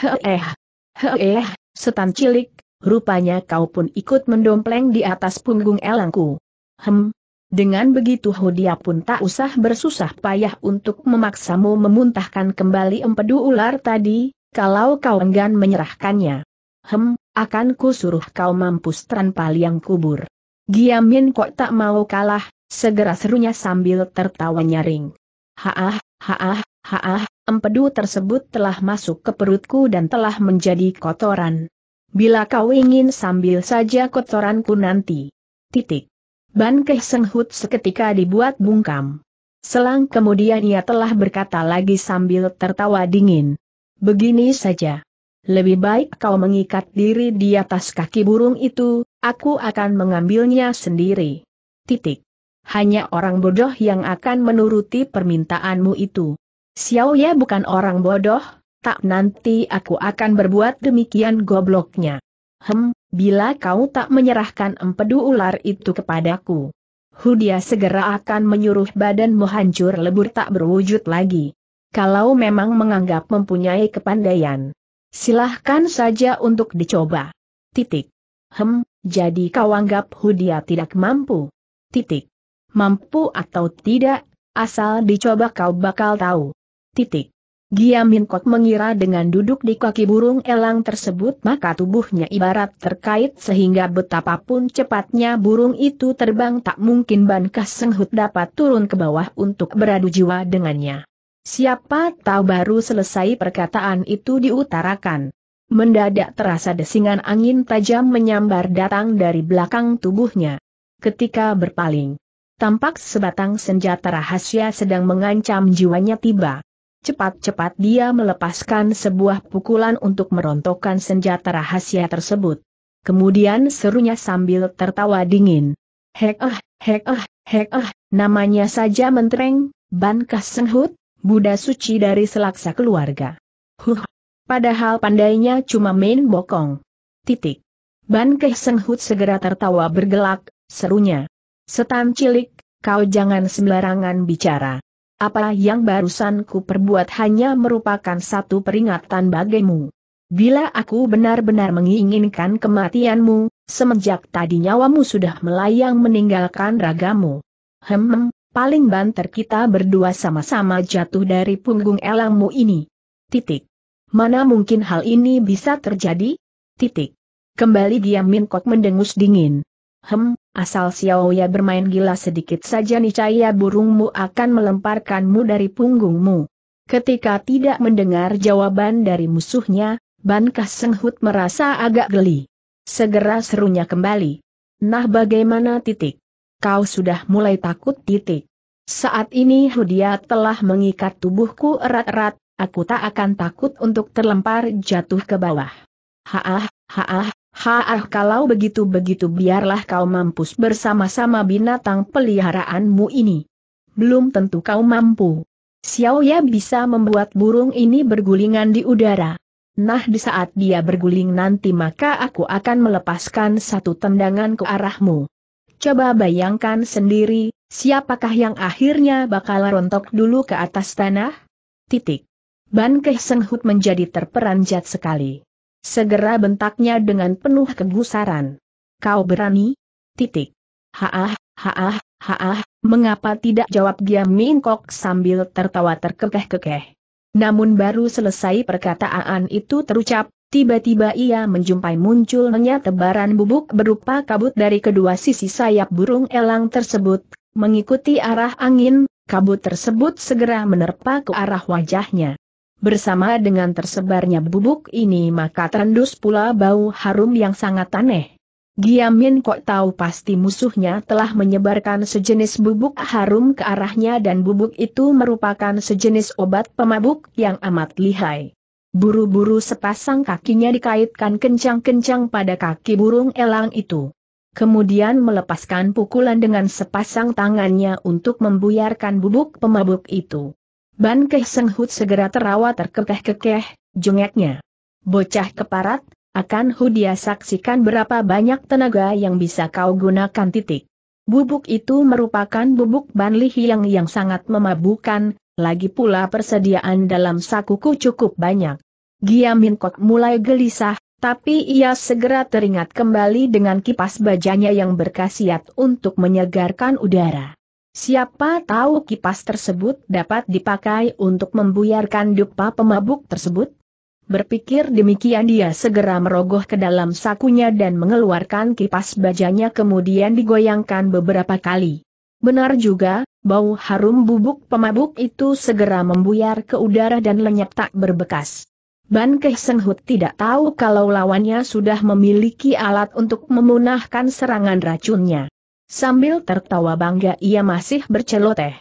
heeh, heeh, setan cilik, rupanya kau pun ikut mendompleng di atas punggung elangku. Hem. Dengan begitu Hodia pun tak usah bersusah payah untuk memaksamu memuntahkan kembali empedu ular tadi, kalau kau enggan menyerahkannya. Hem, akan ku suruh kau mampus tanpa liang kubur. Giamin kok tak mau kalah, segera serunya sambil tertawa nyaring. Haah, haah, haah, empedu tersebut telah masuk ke perutku dan telah menjadi kotoran. Bila kau ingin sambil saja kotoranku nanti. Titik. Ban Keh Senghut seketika dibuat bungkam. Selang kemudian ia telah berkata lagi sambil tertawa dingin. Begini saja. Lebih baik kau mengikat diri di atas kaki burung itu, aku akan mengambilnya sendiri. Titik. Hanya orang bodoh yang akan menuruti permintaanmu itu. Xiao Ye bukan orang bodoh, tak nanti aku akan berbuat demikian gobloknya. Hem, bila kau tak menyerahkan empedu ular itu kepadaku. Hudia segera akan menyuruh badanmu hancur lebur tak berwujud lagi. Kalau memang menganggap mempunyai kepandaian. Silahkan saja untuk dicoba. Titik. Hem, jadi kau anggap Hudia tidak mampu. Titik. Mampu atau tidak, asal dicoba kau bakal tahu. Titik. Giamin kok mengira dengan duduk di kaki burung elang tersebut maka tubuhnya ibarat terkait sehingga betapapun cepatnya burung itu terbang tak mungkin Ban Senghut dapat turun ke bawah untuk beradu jiwa dengannya. Siapa tahu baru selesai perkataan itu diutarakan. Mendadak terasa desingan angin tajam menyambar datang dari belakang tubuhnya. Ketika berpaling, tampak sebatang senjata rahasia sedang mengancam jiwanya tiba. Cepat-cepat dia melepaskan sebuah pukulan untuk merontokkan senjata rahasia tersebut. Kemudian serunya sambil tertawa dingin. Hek ah, hek ah, hek ah, namanya saja mentereng, bankah senhut? Buddha suci dari selaksa keluarga. Huh. Padahal pandainya cuma main bokong. Titik. Ban Keh Seng segera tertawa bergelak, serunya. Setan cilik, kau jangan sembarangan bicara. Apa yang barusan ku perbuat hanya merupakan satu peringatan bagimu. Bila aku benar-benar menginginkan kematianmu, semenjak tadi nyawamu sudah melayang meninggalkan ragamu. Hem, paling banter kita berdua sama-sama jatuh dari punggung elangmu ini. Titik. Mana mungkin hal ini bisa terjadi? Titik. Kembali dia Min Kok mendengus dingin. Hem, asal Xiaoya bermain gila sedikit saja niscaya burungmu akan melemparkanmu dari punggungmu. Ketika tidak mendengar jawaban dari musuhnya, Ban Kasenghut merasa agak geli. Segera serunya kembali. Nah bagaimana titik? kau sudah mulai takut titik. Saat ini Hudia telah mengikat tubuhku erat-erat, aku tak akan takut untuk terlempar jatuh ke bawah. Haah, haah, haah kalau begitu-begitu biarlah kau mampus bersama-sama binatang peliharaanmu ini. Belum tentu kau mampu. Xiao Ya bisa membuat burung ini bergulingan di udara. Nah di saat dia berguling nanti maka aku akan melepaskan satu tendangan ke arahmu. Coba bayangkan sendiri, siapakah yang akhirnya bakal rontok dulu ke atas tanah? Titik. Ban Keh Senghut menjadi terperanjat sekali. Segera bentaknya dengan penuh kegusaran. Kau berani? Titik. Haah, haah, haah, mengapa tidak jawab dia mingkok sambil tertawa terkekeh-kekeh. Namun baru selesai perkataan itu terucap, Tiba-tiba ia menjumpai munculnya tebaran bubuk berupa kabut dari kedua sisi sayap burung elang tersebut, mengikuti arah angin, kabut tersebut segera menerpa ke arah wajahnya. Bersama dengan tersebarnya bubuk ini maka terendus pula bau harum yang sangat aneh. Giamin kok tahu pasti musuhnya telah menyebarkan sejenis bubuk harum ke arahnya dan bubuk itu merupakan sejenis obat pemabuk yang amat lihai. Buru-buru sepasang kakinya dikaitkan kencang-kencang pada kaki burung elang itu. Kemudian melepaskan pukulan dengan sepasang tangannya untuk membuyarkan bubuk pemabuk itu. Ban Keh segera terawat terkekeh-kekeh, jengeknya. Bocah keparat, akan Hudia saksikan berapa banyak tenaga yang bisa kau gunakan titik. Bubuk itu merupakan bubuk Ban Li yang sangat memabukan. lagi pula persediaan dalam sakuku cukup banyak. Giamin Kok mulai gelisah, tapi ia segera teringat kembali dengan kipas bajanya yang berkhasiat untuk menyegarkan udara. Siapa tahu kipas tersebut dapat dipakai untuk membuyarkan dupa pemabuk tersebut? Berpikir demikian dia segera merogoh ke dalam sakunya dan mengeluarkan kipas bajanya kemudian digoyangkan beberapa kali. Benar juga, bau harum bubuk pemabuk itu segera membuyar ke udara dan lenyap tak berbekas. Ban Kesenghut tidak tahu kalau lawannya sudah memiliki alat untuk memunahkan serangan racunnya. Sambil tertawa bangga ia masih berceloteh.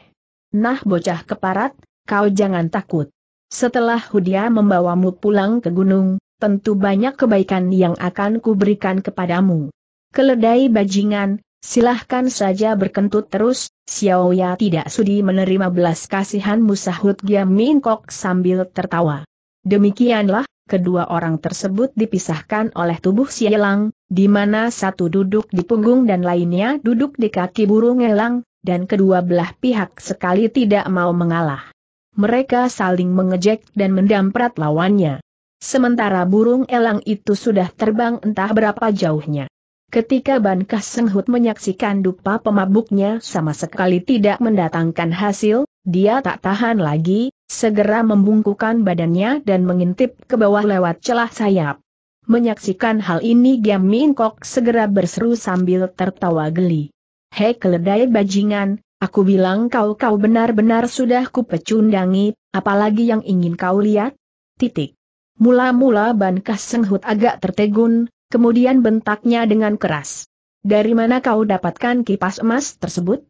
Nah bocah keparat, kau jangan takut. Setelah Hudia membawamu pulang ke gunung, tentu banyak kebaikan yang akan kuberikan kepadamu. Keledai bajingan, silahkan saja berkentut terus, Xiaoya tidak sudi menerima belas kasihanmu sahut Giam Mingkok sambil tertawa. Demikianlah, kedua orang tersebut dipisahkan oleh tubuh si elang, di mana satu duduk di punggung dan lainnya duduk di kaki burung elang, dan kedua belah pihak sekali tidak mau mengalah. Mereka saling mengejek dan mendamprat lawannya. Sementara burung elang itu sudah terbang entah berapa jauhnya. Ketika Ban Kasenghut menyaksikan dupa pemabuknya sama sekali tidak mendatangkan hasil, dia tak tahan lagi, Segera membungkukan badannya dan mengintip ke bawah lewat celah sayap. Menyaksikan hal ini Giam Min Kok segera berseru sambil tertawa geli. Hei keledai bajingan, aku bilang kau-kau benar-benar sudah kupecundangi, apalagi yang ingin kau lihat? Titik. Mula-mula Ban Kasenghut agak tertegun, kemudian bentaknya dengan keras. Dari mana kau dapatkan kipas emas tersebut?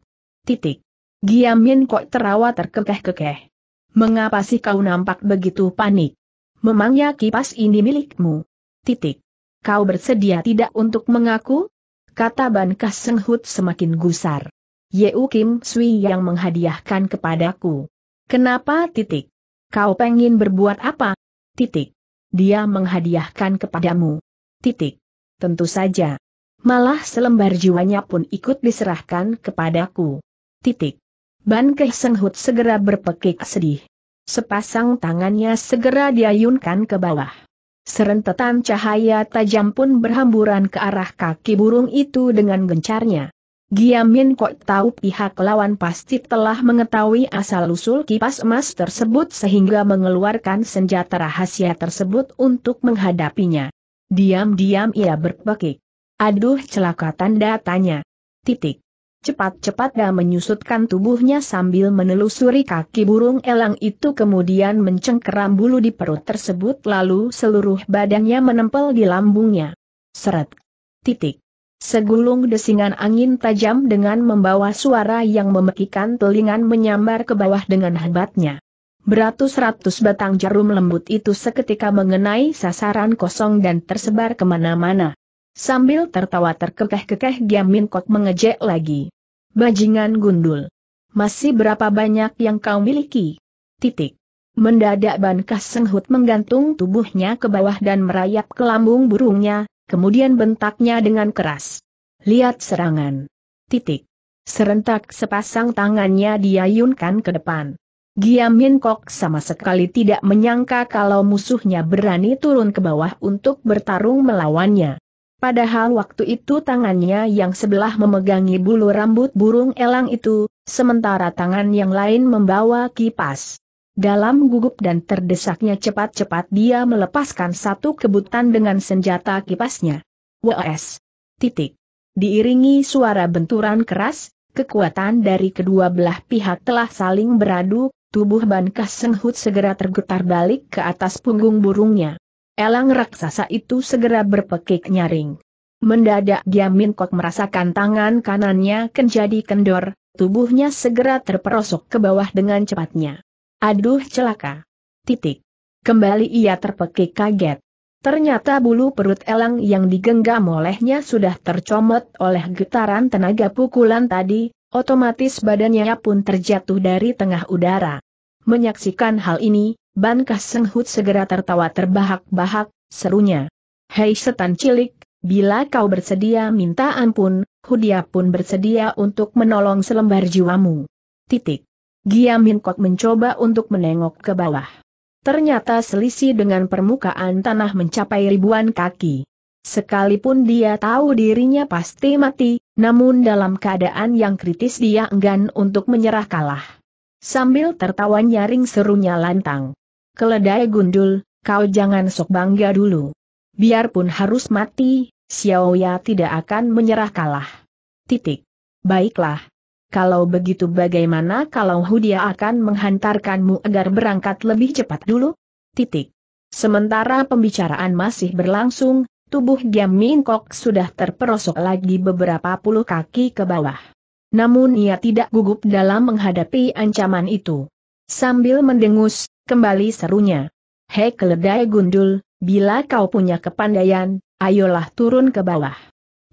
Titik. Giam Min Kok terawa terkekeh-kekeh. Mengapa sih kau nampak begitu panik? Memangnya kipas ini milikmu? Titik. Kau bersedia tidak untuk mengaku? Kata Ban Kasenghut semakin gusar. Yeu Kim Sui yang menghadiahkan kepadaku. Kenapa titik? Kau pengin berbuat apa? Titik. Dia menghadiahkan kepadamu. Titik. Tentu saja. Malah selembar jiwanya pun ikut diserahkan kepadaku. Titik. Ban Keh Seng Hut segera berpekik sedih. Sepasang tangannya segera diayunkan ke bawah. Serentetan cahaya tajam pun berhamburan ke arah kaki burung itu dengan gencarnya. Giamin kok tahu pihak lawan pasti telah mengetahui asal-usul kipas emas tersebut sehingga mengeluarkan senjata rahasia tersebut untuk menghadapinya. Diam-diam ia berpekik. Aduh celakatan datanya. Titik. Cepat-cepat dia menyusutkan tubuhnya sambil menelusuri kaki burung elang itu kemudian mencengkeram bulu di perut tersebut lalu seluruh badannya menempel di lambungnya. Seret. Titik. Segulung desingan angin tajam dengan membawa suara yang memekikan telingan menyambar ke bawah dengan hebatnya. Beratus-ratus batang jarum lembut itu seketika mengenai sasaran kosong dan tersebar kemana-mana. Sambil tertawa terkekeh-kekeh Giam Min Kok mengejek lagi. Bajingan gundul. Masih berapa banyak yang kau miliki? Titik. Mendadak Ban Kasenghut menggantung tubuhnya ke bawah dan merayap ke lambung burungnya, kemudian bentaknya dengan keras. Lihat serangan. Titik. Serentak sepasang tangannya diayunkan ke depan. Giamin Kok sama sekali tidak menyangka kalau musuhnya berani turun ke bawah untuk bertarung melawannya. Padahal waktu itu tangannya yang sebelah memegangi bulu rambut burung elang itu, sementara tangan yang lain membawa kipas. Dalam gugup dan terdesaknya cepat-cepat dia melepaskan satu kebutan dengan senjata kipasnya. WS. Titik. Diiringi suara benturan keras, kekuatan dari kedua belah pihak telah saling beradu, tubuh Ban Kasenghut segera tergetar balik ke atas punggung burungnya. Elang raksasa itu segera berpekik nyaring. Mendadak dia Minkok merasakan tangan kanannya menjadi kendor, tubuhnya segera terperosok ke bawah dengan cepatnya. Aduh celaka. Titik. Kembali ia terpekik kaget. Ternyata bulu perut elang yang digenggam olehnya sudah tercomot oleh getaran tenaga pukulan tadi, otomatis badannya pun terjatuh dari tengah udara. Menyaksikan hal ini, Ban Hut segera tertawa terbahak-bahak, serunya. Hei setan cilik, bila kau bersedia minta ampun, Hudia pun bersedia untuk menolong selembar jiwamu. Titik. Giamin Kok mencoba untuk menengok ke bawah. Ternyata selisih dengan permukaan tanah mencapai ribuan kaki. Sekalipun dia tahu dirinya pasti mati, namun dalam keadaan yang kritis dia enggan untuk menyerah kalah. Sambil tertawa nyaring serunya lantang. Keledai gundul, kau jangan sok bangga dulu. Biarpun harus mati, Xiaoya tidak akan menyerah kalah. Titik. Baiklah. Kalau begitu bagaimana kalau Hudia akan menghantarkanmu agar berangkat lebih cepat dulu? Titik. Sementara pembicaraan masih berlangsung, tubuh Giam Mingkok sudah terperosok lagi beberapa puluh kaki ke bawah. Namun ia tidak gugup dalam menghadapi ancaman itu. Sambil mendengus, kembali serunya. Hei keledai gundul, bila kau punya kepandaian, ayolah turun ke bawah.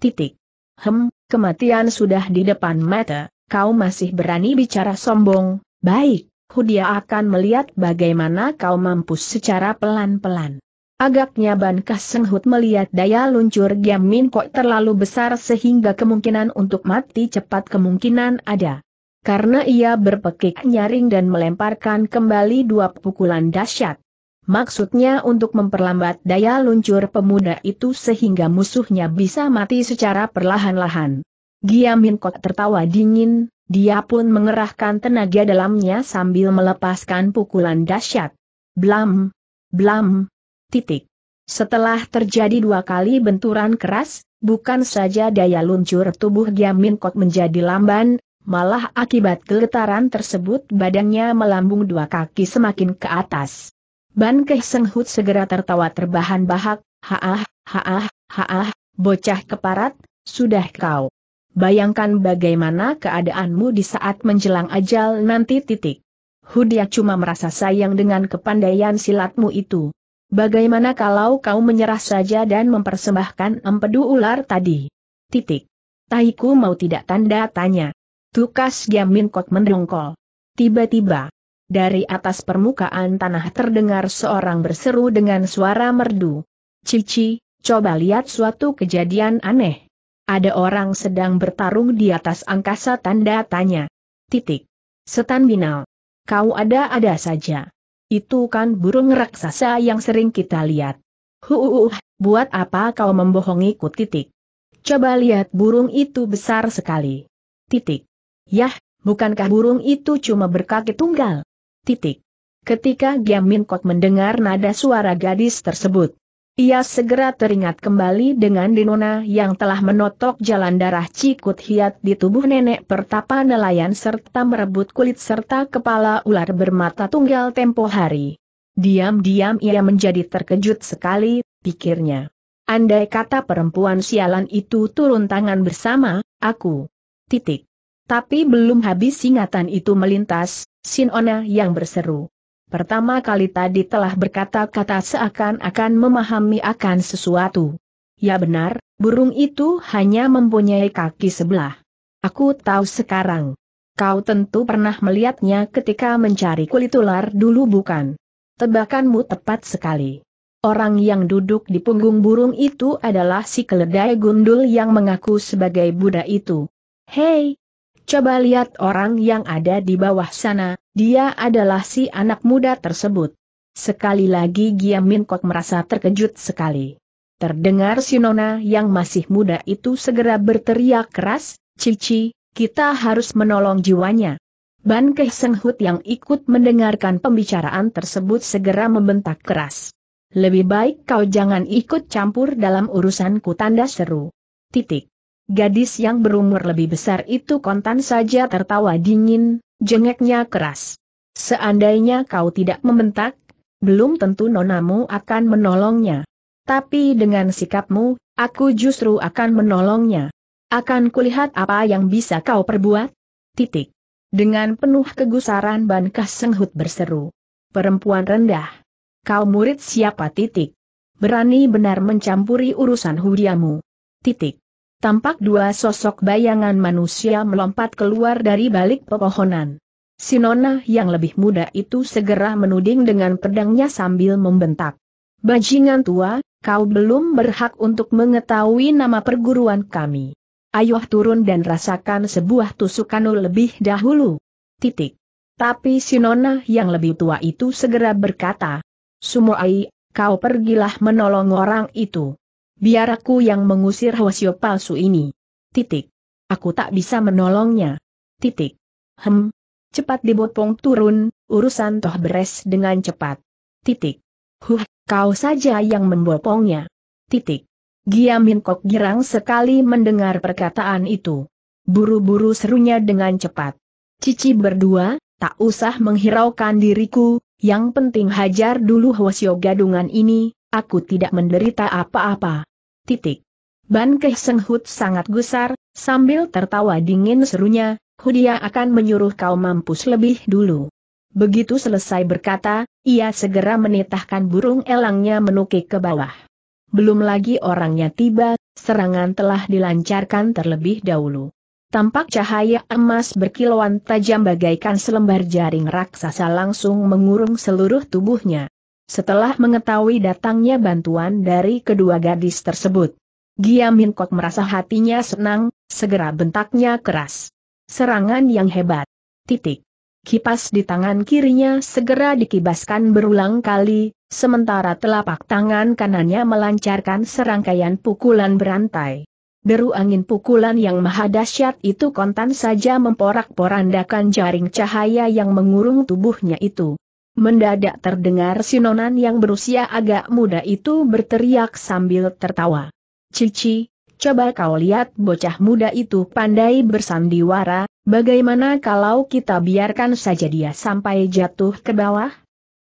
Titik. Hem, kematian sudah di depan mata, kau masih berani bicara sombong, baik, Hudia akan melihat bagaimana kau mampus secara pelan-pelan. Agaknya Ban Kasenhut melihat daya luncur Giam Min Kok terlalu besar sehingga kemungkinan untuk mati cepat kemungkinan ada karena ia berpekik nyaring dan melemparkan kembali dua pukulan dahsyat. Maksudnya untuk memperlambat daya luncur pemuda itu sehingga musuhnya bisa mati secara perlahan-lahan. Giamin Kok tertawa dingin, dia pun mengerahkan tenaga dalamnya sambil melepaskan pukulan dahsyat. Blam, blam, titik. Setelah terjadi dua kali benturan keras, bukan saja daya luncur tubuh Giamin Kok menjadi lamban, Malah akibat getaran tersebut badannya melambung dua kaki semakin ke atas. Ban Keh Seng segera tertawa terbahan bahak haah, haah, haah, bocah keparat, sudah kau. Bayangkan bagaimana keadaanmu di saat menjelang ajal nanti titik. Hud Hudia cuma merasa sayang dengan kepandaian silatmu itu. Bagaimana kalau kau menyerah saja dan mempersembahkan empedu ular tadi? Titik. Tahiku mau tidak tanda tanya. Tukas Jamin Kot mendongkol. Tiba-tiba, dari atas permukaan tanah terdengar seorang berseru dengan suara merdu. Cici, coba lihat suatu kejadian aneh. Ada orang sedang bertarung di atas angkasa tanda tanya. Titik. Setan binal. Kau ada-ada saja. Itu kan burung raksasa yang sering kita lihat. Huuuh, buat apa kau membohongiku titik. Coba lihat burung itu besar sekali. Titik. Yah, bukankah burung itu cuma berkaki tunggal? Titik. Ketika Giamin Kot mendengar nada suara gadis tersebut, ia segera teringat kembali dengan Dinona yang telah menotok jalan darah Cikut Hiat di tubuh nenek pertapa nelayan serta merebut kulit serta kepala ular bermata tunggal tempo hari. Diam-diam ia menjadi terkejut sekali, pikirnya. Andai kata perempuan sialan itu turun tangan bersama, aku. Titik. Tapi belum habis singatan itu melintas, Sinona yang berseru. Pertama kali tadi telah berkata-kata seakan-akan memahami akan sesuatu. Ya benar, burung itu hanya mempunyai kaki sebelah. Aku tahu sekarang. Kau tentu pernah melihatnya ketika mencari kulit ular dulu bukan? Tebakanmu tepat sekali. Orang yang duduk di punggung burung itu adalah si keledai gundul yang mengaku sebagai Buddha itu. Hei, Coba lihat orang yang ada di bawah sana, dia adalah si anak muda tersebut. Sekali lagi Giam Min Kok merasa terkejut sekali. Terdengar si Nona yang masih muda itu segera berteriak keras, Cici, kita harus menolong jiwanya. Ban Keh Seng yang ikut mendengarkan pembicaraan tersebut segera membentak keras. Lebih baik kau jangan ikut campur dalam urusanku tanda seru. Titik. Gadis yang berumur lebih besar itu kontan saja tertawa dingin, jengeknya keras. Seandainya kau tidak membentak, belum tentu nonamu akan menolongnya. Tapi dengan sikapmu, aku justru akan menolongnya. Akan kulihat apa yang bisa kau perbuat? Titik. Dengan penuh kegusaran Ban senghut berseru. Perempuan rendah. Kau murid siapa titik? Berani benar mencampuri urusan hudiamu. Titik tampak dua sosok bayangan manusia melompat keluar dari balik pepohonan. Sinona yang lebih muda itu segera menuding dengan pedangnya sambil membentak. Bajingan tua, kau belum berhak untuk mengetahui nama perguruan kami. Ayo turun dan rasakan sebuah tusukan lebih dahulu. Titik. Tapi Sinona yang lebih tua itu segera berkata, Sumoai, kau pergilah menolong orang itu biar aku yang mengusir Hwasyo palsu ini. Titik. Aku tak bisa menolongnya. Titik. Hem. Cepat dibopong turun, urusan toh beres dengan cepat. Titik. Huh, kau saja yang membopongnya. Titik. Giamin Kok girang sekali mendengar perkataan itu. Buru-buru serunya dengan cepat. Cici berdua, tak usah menghiraukan diriku, yang penting hajar dulu Hwasyo gadungan ini, Aku tidak menderita apa-apa. Titik. Ban Keh sangat gusar, sambil tertawa dingin serunya, Hudia akan menyuruh kau mampus lebih dulu. Begitu selesai berkata, ia segera menitahkan burung elangnya menukik ke bawah. Belum lagi orangnya tiba, serangan telah dilancarkan terlebih dahulu. Tampak cahaya emas berkilauan tajam bagaikan selembar jaring raksasa langsung mengurung seluruh tubuhnya setelah mengetahui datangnya bantuan dari kedua gadis tersebut. Gia Min Kok merasa hatinya senang, segera bentaknya keras. Serangan yang hebat. Titik. Kipas di tangan kirinya segera dikibaskan berulang kali, sementara telapak tangan kanannya melancarkan serangkaian pukulan berantai. Deru angin pukulan yang maha dahsyat itu kontan saja memporak-porandakan jaring cahaya yang mengurung tubuhnya itu. Mendadak terdengar sinonan yang berusia agak muda itu berteriak sambil tertawa. Cici, coba kau lihat bocah muda itu pandai bersandiwara, bagaimana kalau kita biarkan saja dia sampai jatuh ke bawah?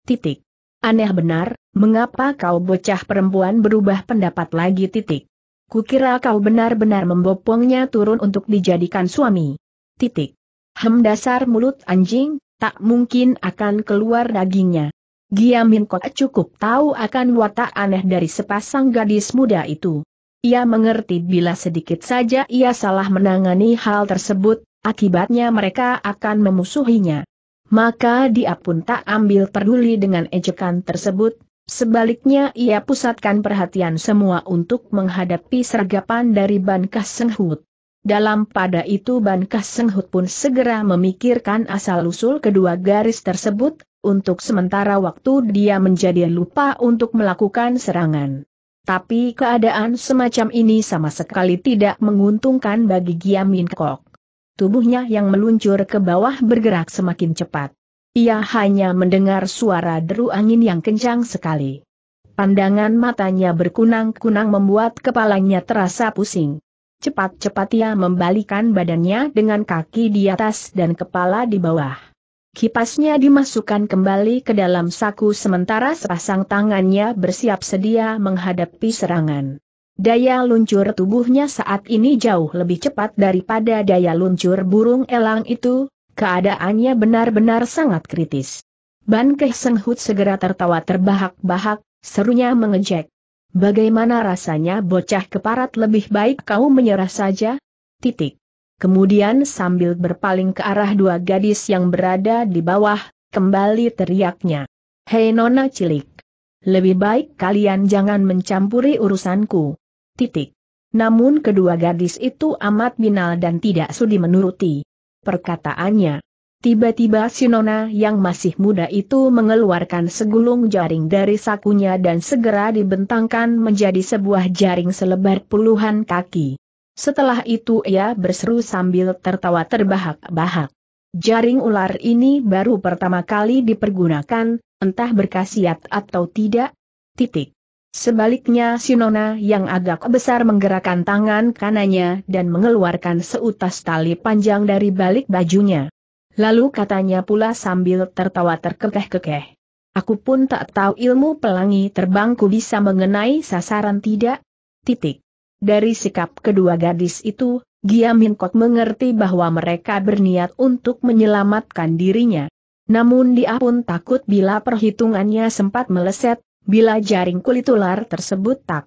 Titik. Aneh benar, mengapa kau bocah perempuan berubah pendapat lagi titik. Kukira kau benar-benar membopongnya turun untuk dijadikan suami. Titik. Hem dasar mulut anjing, tak mungkin akan keluar dagingnya. Giamin kok cukup tahu akan watak aneh dari sepasang gadis muda itu. Ia mengerti bila sedikit saja ia salah menangani hal tersebut, akibatnya mereka akan memusuhinya. Maka dia pun tak ambil peduli dengan ejekan tersebut, sebaliknya ia pusatkan perhatian semua untuk menghadapi sergapan dari Ban Kasenghut. Dalam pada itu Ban Kasenghut pun segera memikirkan asal-usul kedua garis tersebut, untuk sementara waktu dia menjadi lupa untuk melakukan serangan. Tapi keadaan semacam ini sama sekali tidak menguntungkan bagi Giamin Kok. Tubuhnya yang meluncur ke bawah bergerak semakin cepat. Ia hanya mendengar suara deru angin yang kencang sekali. Pandangan matanya berkunang-kunang membuat kepalanya terasa pusing. Cepat-cepat ia membalikan badannya dengan kaki di atas dan kepala di bawah. Kipasnya dimasukkan kembali ke dalam saku sementara sepasang tangannya bersiap sedia menghadapi serangan. Daya luncur tubuhnya saat ini jauh lebih cepat daripada daya luncur burung elang itu, keadaannya benar-benar sangat kritis. Ban Keh Senghut segera tertawa terbahak-bahak, serunya mengejek. Bagaimana rasanya bocah keparat lebih baik kau menyerah saja? Titik. Kemudian sambil berpaling ke arah dua gadis yang berada di bawah, kembali teriaknya. Hei nona cilik. Lebih baik kalian jangan mencampuri urusanku. Titik. Namun kedua gadis itu amat binal dan tidak sudi menuruti perkataannya. Tiba-tiba Sinona yang masih muda itu mengeluarkan segulung jaring dari sakunya dan segera dibentangkan menjadi sebuah jaring selebar puluhan kaki. Setelah itu ia berseru sambil tertawa terbahak-bahak. Jaring ular ini baru pertama kali dipergunakan, entah berkhasiat atau tidak. Titik. Sebaliknya Sinona yang agak besar menggerakkan tangan kanannya dan mengeluarkan seutas tali panjang dari balik bajunya. Lalu katanya pula sambil tertawa terkekeh-kekeh. Aku pun tak tahu ilmu pelangi terbangku bisa mengenai sasaran tidak? Titik. Dari sikap kedua gadis itu, Giamin Kot mengerti bahwa mereka berniat untuk menyelamatkan dirinya. Namun dia pun takut bila perhitungannya sempat meleset, bila jaring kulit ular tersebut tak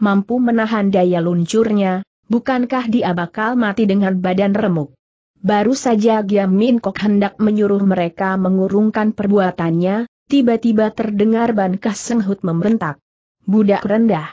mampu menahan daya luncurnya, bukankah dia bakal mati dengan badan remuk? Baru saja Giam Min Kok hendak menyuruh mereka mengurungkan perbuatannya, tiba-tiba terdengar Ban senghut membentak. Budak rendah.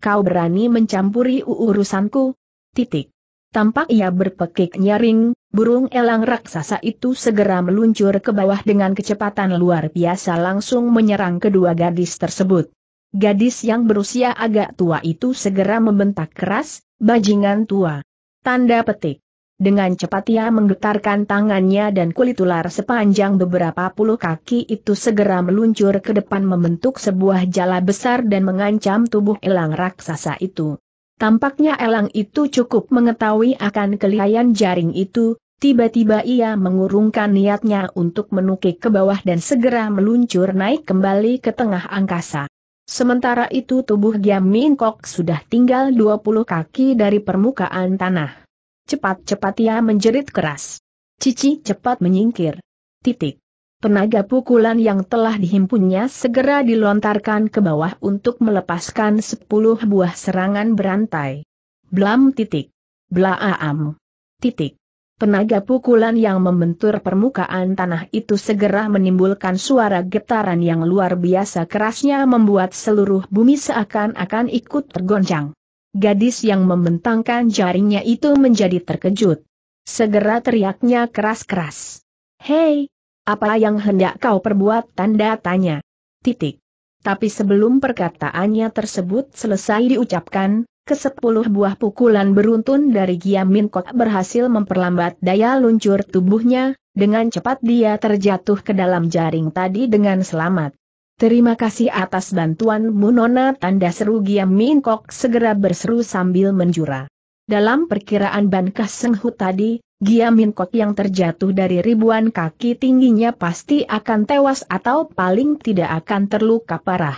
Kau berani mencampuri urusanku? Titik. Tampak ia berpekik nyaring, burung elang raksasa itu segera meluncur ke bawah dengan kecepatan luar biasa langsung menyerang kedua gadis tersebut. Gadis yang berusia agak tua itu segera membentak keras, bajingan tua. Tanda petik. Dengan cepat ia menggetarkan tangannya dan kulit ular sepanjang beberapa puluh kaki itu segera meluncur ke depan membentuk sebuah jala besar dan mengancam tubuh elang raksasa itu. Tampaknya elang itu cukup mengetahui akan kelihayan jaring itu, tiba-tiba ia mengurungkan niatnya untuk menukik ke bawah dan segera meluncur naik kembali ke tengah angkasa. Sementara itu tubuh Giam Min Kok sudah tinggal 20 kaki dari permukaan tanah. Cepat-cepat ia menjerit keras. Cici cepat menyingkir. Titik. Tenaga pukulan yang telah dihimpunnya segera dilontarkan ke bawah untuk melepaskan sepuluh buah serangan berantai. Blam titik. Blaam. Titik. Tenaga pukulan yang membentur permukaan tanah itu segera menimbulkan suara getaran yang luar biasa kerasnya membuat seluruh bumi seakan-akan ikut tergoncang. Gadis yang membentangkan jaringnya itu menjadi terkejut. Segera teriaknya keras-keras. Hei, apa yang hendak kau perbuat tanda tanya. Titik. Tapi sebelum perkataannya tersebut selesai diucapkan, kesepuluh buah pukulan beruntun dari Giamin Kok berhasil memperlambat daya luncur tubuhnya, dengan cepat dia terjatuh ke dalam jaring tadi dengan selamat. Terima kasih atas bantuan, Munona. tanda seru Giam Min Kok segera berseru sambil menjura. Dalam perkiraan Ban Kaseng tadi, Giam Min Kok yang terjatuh dari ribuan kaki tingginya pasti akan tewas atau paling tidak akan terluka parah.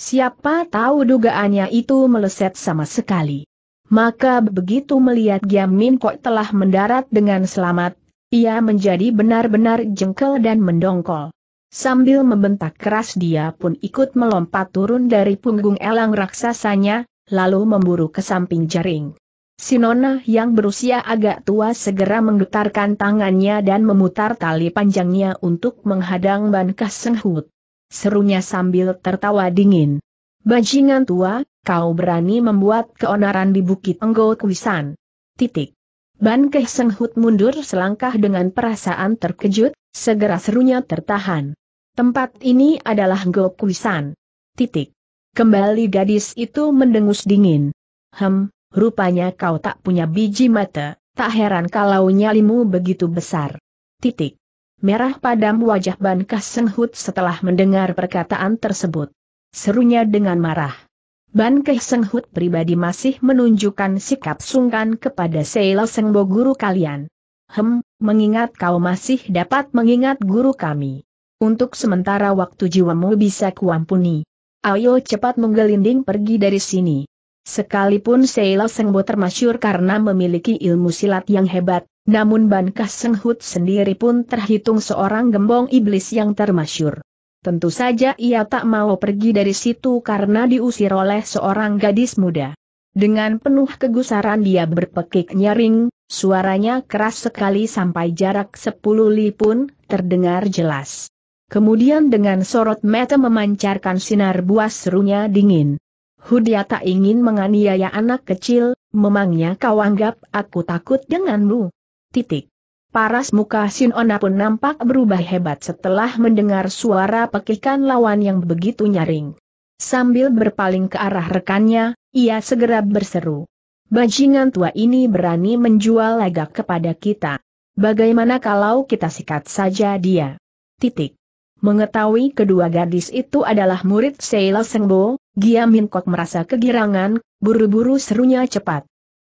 Siapa tahu dugaannya itu meleset sama sekali. Maka begitu melihat Giam Min Kok telah mendarat dengan selamat, ia menjadi benar-benar jengkel dan mendongkol. Sambil membentak keras dia pun ikut melompat turun dari punggung elang raksasanya, lalu memburu ke samping jaring. Sinona yang berusia agak tua segera menggetarkan tangannya dan memutar tali panjangnya untuk menghadang Ban Kasenghut. Serunya sambil tertawa dingin. Bajingan tua, kau berani membuat keonaran di Bukit Enggol Kuisan. Titik. Ban Kasenghut mundur selangkah dengan perasaan terkejut, segera serunya tertahan. Tempat ini adalah Gokuisan. Titik. Kembali gadis itu mendengus dingin. Hem, rupanya kau tak punya biji mata, tak heran kalau nyalimu begitu besar. Titik. Merah padam wajah Ban Kesenghut setelah mendengar perkataan tersebut. Serunya dengan marah. Ban Kesenghut pribadi masih menunjukkan sikap sungkan kepada Seila Sengbo guru kalian. Hem, mengingat kau masih dapat mengingat guru kami untuk sementara waktu jiwamu bisa kuampuni. Ayo cepat menggelinding pergi dari sini. Sekalipun Seila Sengbo termasyur karena memiliki ilmu silat yang hebat, namun Bankah Senghut sendiri pun terhitung seorang gembong iblis yang termasyur. Tentu saja ia tak mau pergi dari situ karena diusir oleh seorang gadis muda. Dengan penuh kegusaran dia berpekik nyaring, suaranya keras sekali sampai jarak sepuluh li pun terdengar jelas. Kemudian dengan sorot mata memancarkan sinar buas serunya dingin. Hudia tak ingin menganiaya anak kecil, memangnya kau anggap aku takut denganmu? Titik. Paras muka Sinona pun nampak berubah hebat setelah mendengar suara pekikan lawan yang begitu nyaring. Sambil berpaling ke arah rekannya, ia segera berseru. Bajingan tua ini berani menjual lagak kepada kita. Bagaimana kalau kita sikat saja dia? Titik. Mengetahui kedua gadis itu adalah murid Seila Sengbo, Gia Kok merasa kegirangan, buru-buru serunya cepat.